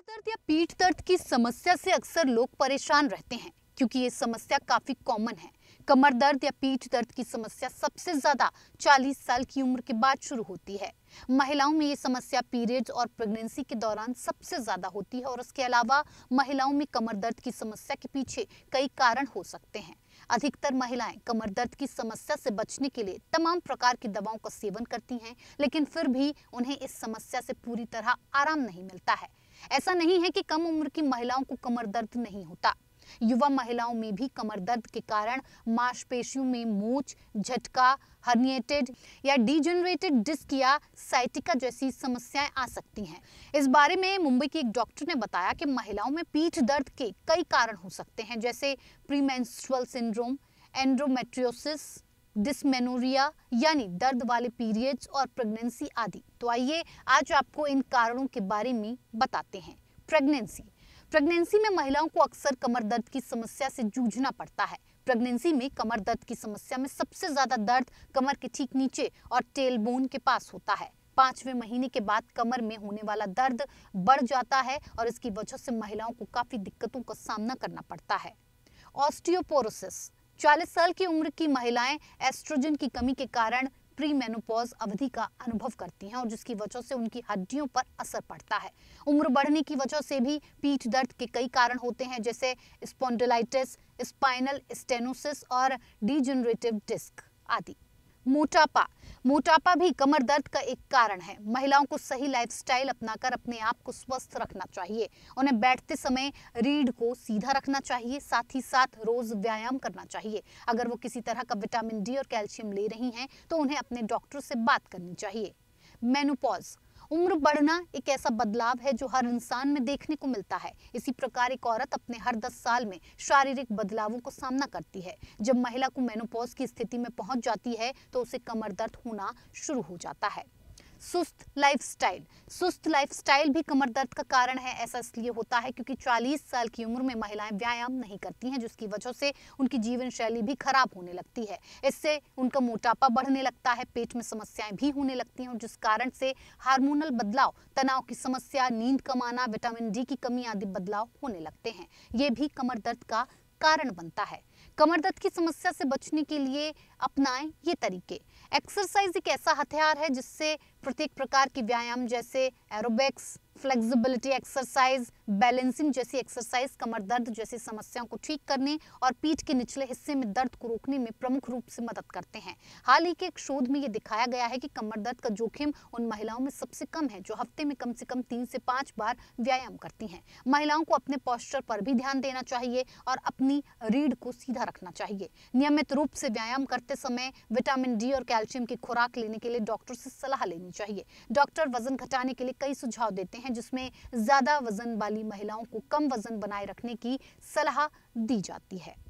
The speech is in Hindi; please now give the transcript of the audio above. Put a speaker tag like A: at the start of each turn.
A: कमर दर्द या पीठ दर्द की समस्या से अक्सर लोग परेशान रहते हैं क्योंकि ये समस्या काफी कॉमन है कमर दर्द या पीठ दर्द की समस्या सबसे ज्यादा 40 साल की उम्र के बाद शुरू होती है महिलाओं में ये समस्या पीरियड्स और प्रेगनेंसी के दौरान सबसे ज्यादा होती है और इसके अलावा महिलाओं में कमर दर्द की समस्या के पीछे कई कारण हो सकते हैं अधिकतर महिलाएं कमर दर्द की समस्या से बचने के लिए तमाम प्रकार की दवाओं का सेवन करती हैं लेकिन फिर भी उन्हें इस समस्या से पूरी तरह आराम नहीं मिलता है ऐसा नहीं है कि कम उम्र की महिलाओं को कमर दर्द नहीं होता युवा महिलाओं में भी कमर दर्द के कारण मांसपेशियों में मोच झटका हर्निएटेड या डिजेनरेटेड डिस्क या साइटिका जैसी समस्याएं आ सकती हैं इस बारे में मुंबई की एक डॉक्टर ने बताया कि महिलाओं में पीठ दर्द के कई कारण हो सकते हैं जैसे प्रीमेंस्ट्रुअल सिंड्रोम एंड्रोमेट्रियोसिस डिसमेनोरिया यानी दर्द वाले पीरियड्स और प्रेगनेंसी आदि तो आइए आज आपको इन कारणों के बारे में बताते हैं प्रेगनेंसी प्रेगनेंसी में महिलाओं को अक्सर कमर दर्द की समस्या से जूझना पड़ता है प्रेगनेंसी में कमर दर्द की समस्या में सबसे ज्यादा दर्द कमर के ठीक नीचे और टेल बोन के पास होता है पांचवें महीने के बाद कमर में होने वाला दर्द बढ़ जाता है और इसकी वजह से महिलाओं को काफी दिक्कतों का सामना करना पड़ता है ऑस्टियोपोरोसिस 40 साल की उम्र की महिलाएं एस्ट्रोजन की कमी के कारण प्री मेनोपॉज अवधि का अनुभव करती हैं और जिसकी वजह से उनकी हड्डियों पर असर पड़ता है उम्र बढ़ने की वजह से भी पीठ दर्द के कई कारण होते हैं जैसे स्पॉन्डोलाइटिस स्पाइनल स्टेनोसिस और डिजेनरेटिव डिस्क आदि मोटापा मोटापा भी कमर दर्द का एक कारण है महिलाओं को सही लाइफस्टाइल अपनाकर अपने आप को स्वस्थ रखना चाहिए उन्हें बैठते समय रीढ़ को सीधा रखना चाहिए साथ ही साथ रोज व्यायाम करना चाहिए अगर वो किसी तरह का विटामिन डी और कैल्शियम ले रही हैं तो उन्हें अपने डॉक्टर से बात करनी चाहिए मेनोपॉज उम्र बढ़ना एक ऐसा बदलाव है जो हर इंसान में देखने को मिलता है इसी प्रकार एक औरत अपने हर दस साल में शारीरिक बदलावों को सामना करती है जब महिला को मेनोपॉज की स्थिति में पहुंच जाती है तो उसे कमर दर्द होना शुरू हो जाता है सुस्त लाइफस्टाइल सुस्त लाइफस्टाइल भी कमर दर्द का कारण है ऐसा इसलिए होता है क्योंकि 40 साल की उम्र में महिलाएं व्यायाम नहीं करती हैं जिसकी वजह से उनकी जीवन शैली भी खराब होने लगती है इससे उनका मोटापा बढ़ने लगता है पेट में समस्याएं भी होने लगती हैं और जिस कारण से हार्मोनल बदलाव तनाव की समस्या नींद कमाना विटामिन डी की कमी आदि बदलाव होने लगते हैं ये भी कमर दर्द का कारण बनता है कमर दर्द की समस्या से बचने के लिए अपनाएं ये तरीके एक्सरसाइज एक ऐसा हथियार है जिससे प्रत्येक प्रकार के व्यायाम जैसे एरोबिक्स फ्लेक्सिबिलिटी एक्सरसाइज बैलेंसिंग जैसी एक्सरसाइज कमर दर्द जैसी समस्याओं को ठीक करने और पीठ के निचले हिस्से में दर्द को रोकने में प्रमुख रूप से मदद करते हैं हाल ही के एक शोध में ये दिखाया गया है कि कमर दर्द का जोखिम उन महिलाओं में सबसे कम है जो हफ्ते में कम से कम तीन से पाँच बार व्यायाम करती हैं महिलाओं को अपने पॉस्चर पर भी ध्यान देना चाहिए और अपनी रीढ़ को सीधा रखना चाहिए नियमित रूप से व्यायाम करते समय विटामिन डी और कैल्शियम की खुराक लेने के लिए डॉक्टर से सलाह लेनी चाहिए डॉक्टर वजन घटाने के लिए कई सुझाव देते हैं हैं जिसमें ज़्यादा वज़न वाली महिलाओं को कम वज़न बनाए रखने की सलाह दी जाती है